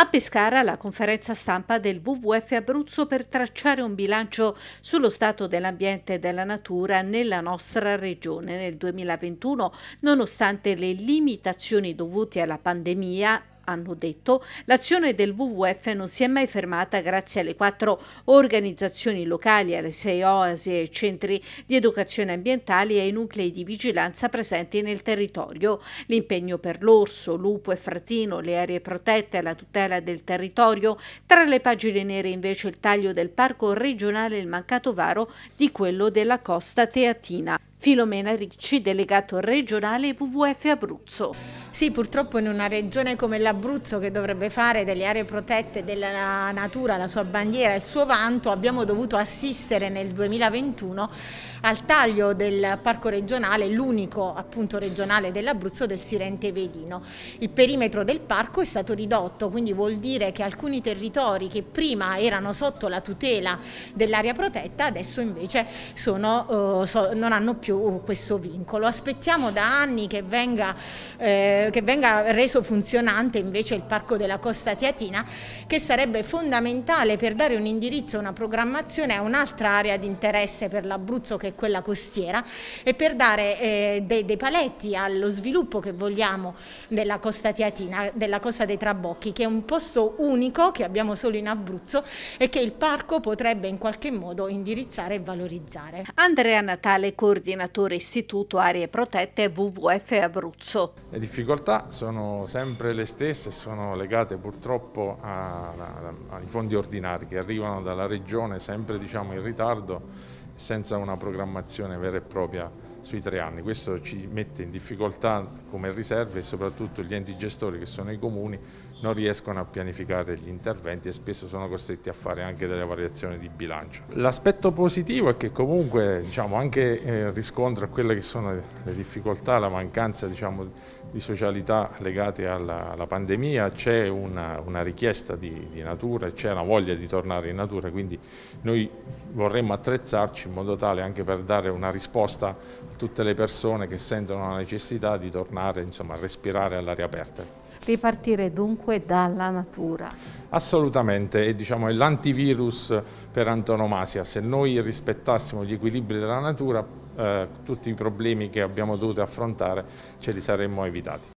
A Pescara la conferenza stampa del WWF Abruzzo per tracciare un bilancio sullo stato dell'ambiente e della natura nella nostra regione nel 2021, nonostante le limitazioni dovute alla pandemia hanno detto, l'azione del WWF non si è mai fermata grazie alle quattro organizzazioni locali, alle sei oasi e centri di educazione ambientale e ai nuclei di vigilanza presenti nel territorio. L'impegno per l'orso, lupo e fratino, le aree protette, la tutela del territorio. Tra le pagine nere invece il taglio del parco regionale e il mancato varo di quello della costa teatina. Filomena Ricci, delegato regionale WWF Abruzzo. Sì, purtroppo in una regione come l'Abruzzo che dovrebbe fare delle aree protette della natura la sua bandiera e il suo vanto, abbiamo dovuto assistere nel 2021 al taglio del parco regionale, l'unico appunto regionale dell'Abruzzo del Sirente Vedino. Il perimetro del parco è stato ridotto, quindi vuol dire che alcuni territori che prima erano sotto la tutela dell'area protetta adesso invece sono, eh, so, non hanno più più questo vincolo. Aspettiamo da anni che venga, eh, che venga reso funzionante invece il Parco della Costa Tiatina che sarebbe fondamentale per dare un indirizzo, una programmazione a un'altra area di interesse per l'Abruzzo che è quella costiera e per dare eh, dei, dei paletti allo sviluppo che vogliamo della Costa Tiatina, della Costa dei Trabocchi che è un posto unico che abbiamo solo in Abruzzo e che il parco potrebbe in qualche modo indirizzare e valorizzare. Andrea Natale coordina coordinatore Istituto Aree Protette WWF Abruzzo. Le difficoltà sono sempre le stesse, sono legate purtroppo a, a, ai fondi ordinari che arrivano dalla Regione sempre diciamo, in ritardo senza una programmazione vera e propria sui tre anni. Questo ci mette in difficoltà come riserve e soprattutto gli enti gestori che sono i comuni non riescono a pianificare gli interventi e spesso sono costretti a fare anche delle variazioni di bilancio. L'aspetto positivo è che comunque diciamo, anche eh, riscontro a quelle che sono le difficoltà, la mancanza diciamo, di socialità legate alla, alla pandemia, c'è una, una, richiesta di, di natura, c'è una voglia di tornare in natura, quindi noi vorremmo attrezzarci in modo tale anche per dare una risposta tutte le persone che sentono la necessità di tornare insomma, a respirare all'aria aperta. Ripartire dunque dalla natura. Assolutamente, diciamo, è, diciamo, l'antivirus per antonomasia. Se noi rispettassimo gli equilibri della natura, eh, tutti i problemi che abbiamo dovuto affrontare ce li saremmo evitati.